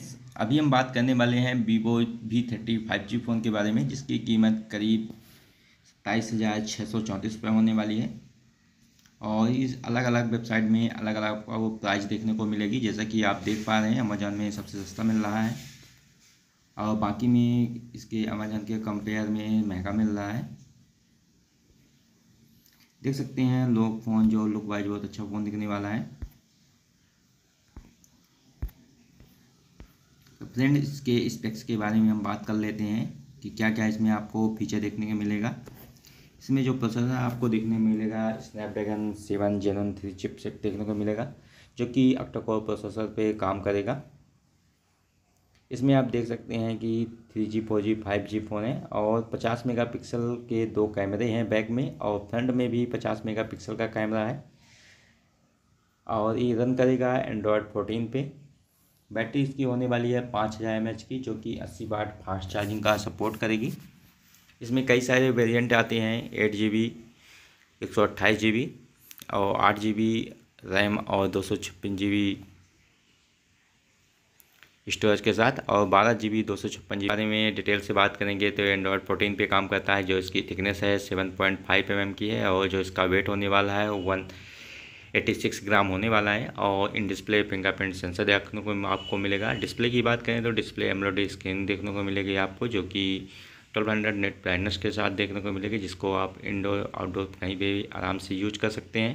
friends अभी हम बात करने वाले हैं Vivo V thirty five G phone के बारे में जिसकी कीमत करीब सत्ताईस हज़ार छः सौ चौंतीस रुपये होने वाली है और इस अलग अलग वेबसाइट में अलग अलग आपको प्राइस देखने को मिलेगी जैसा कि आप देख पा रहे हैं अमेजोन में सबसे सस्ता मिल रहा है और बाकी में इसके अमेजोन के कंपेयर में महंगा मिल रहा है देख सकते हैं लोग फ़ोन जो लुक वाइज बहुत अच्छा फ़ोन दिखने वाला है फ्रेंड इसके स्पेक्स के बारे में हम बात कर लेते हैं कि क्या क्या इसमें आपको फीचर देखने को मिलेगा इसमें जो प्रोसेसर आपको देखने को मिलेगा Snapdragon seven Gen three chipset देखने को मिलेगा जो कि अक्टोकोर प्रोसेसर पे काम करेगा इसमें आप देख सकते हैं कि three G four G five G phone है और पचास मेगा पिक्सल के दो कैमरे हैं बैक में और फ्रंट में भी पचास मेगा पिक्सल का कैमरा है और ये रन करेगा एंड्रॉयड फोर्टीन पे बैटरी इसकी होने वाली है पाँच हज़ार एम की जो कि अस्सी वाट फास्ट चार्जिंग का सपोर्ट करेगी इसमें कई सारे वेरिएंट आते हैं एट जी बी एक सौ अट्ठाईस जी बी और आठ जी बी रैम और दो सौ छप्पन जी बी स्टोरेज के साथ और बारह जी बी दो सौ छप्पन जी बारे में डिटेल से बात करेंगे तो एंड्रॉयड फोर्टीन पे काम करता है जो इसकी थिकनेस है seven point five M M की है और जो इसका वेट होने वाला है वन 86 ग्राम होने वाला है और इन डिस्प्ले फिंगरप्रिंट सेंसर देखने को आपको मिलेगा डिस्प्ले की बात करें तो डिस्प्ले एमलोडी स्क्रीन देखने को मिलेगी आपको जो कि 1200 नेट ब्राइटनेस के साथ देखने को मिलेगी जिसको आप इंडोर आउटडोर कहीं भी आराम से यूज कर सकते हैं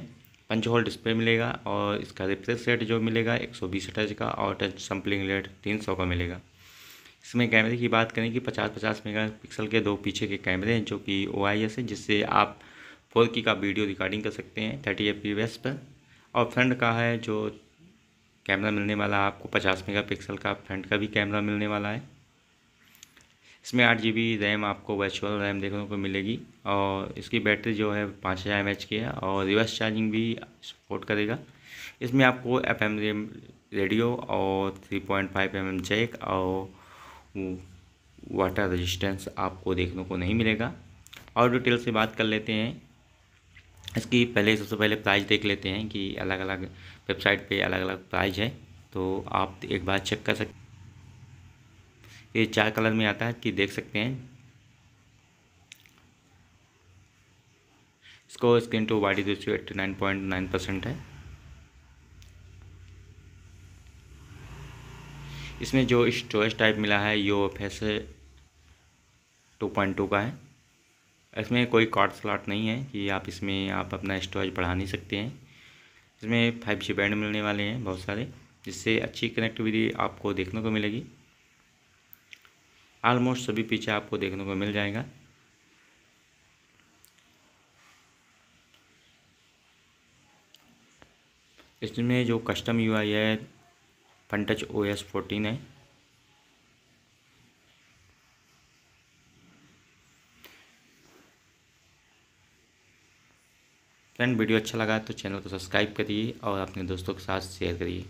पंच होल डिस्प्ले मिलेगा और इसका रिफ्रेश रेट जो मिलेगा बीस टच का और टच सम्पलिंग रेट सौ का मिलेगा इसमें कैमरे की बात करें कि पचास मेगा पिक्सल के दो पीछे के कैमरे हैं जो कि ओ है जिससे आप फोर की का वीडियो रिकॉर्डिंग कर सकते हैं थर्टी एफ पर और फ्रंट का है जो कैमरा मिलने वाला है आपको पचास मेगापिक्सल का फ्रंट का भी कैमरा मिलने वाला है इसमें आठ जी बी रैम आपको वर्चुअल रैम देखने को मिलेगी और इसकी बैटरी जो है पाँच हज़ार एम एच की है और रिवर्स चार्जिंग भी सपोर्ट करेगा इसमें आपको एफ एम रेडियो और three point five M M jack और वाटर रजिस्टेंस आपको देखने को नहीं मिलेगा और डिटेल से बात कर लेते हैं इसकी पहले सबसे पहले प्राइस देख लेते हैं कि अलग अलग वेबसाइट पे अलग अलग प्राइस है तो आप एक बार चेक कर सकते ये चार कलर में आता है कि देख सकते हैं इसको screen to wide ratio eighty nine point nine percent है इसमें जो स्टोरेज टाइप मिला है U F S two point two का है इसमें कोई कार्ड स्लॉट नहीं है कि आप इसमें आप अपना स्टोरेज बढ़ा नहीं सकते हैं इसमें फाइव जी बैंड मिलने वाले हैं बहुत सारे जिससे अच्छी कनेक्टिविटी आपको देखने को मिलेगी ऑलमोस्ट सभी पीछे आपको देखने को मिल जाएगा इसमें जो कस्टम यूआई है टच ओ एस फोर्टीन है फ्रेंड वीडियो अच्छा लगा तो चैनल को सब्सक्राइब करिए और अपने दोस्तों के साथ शेयर करिए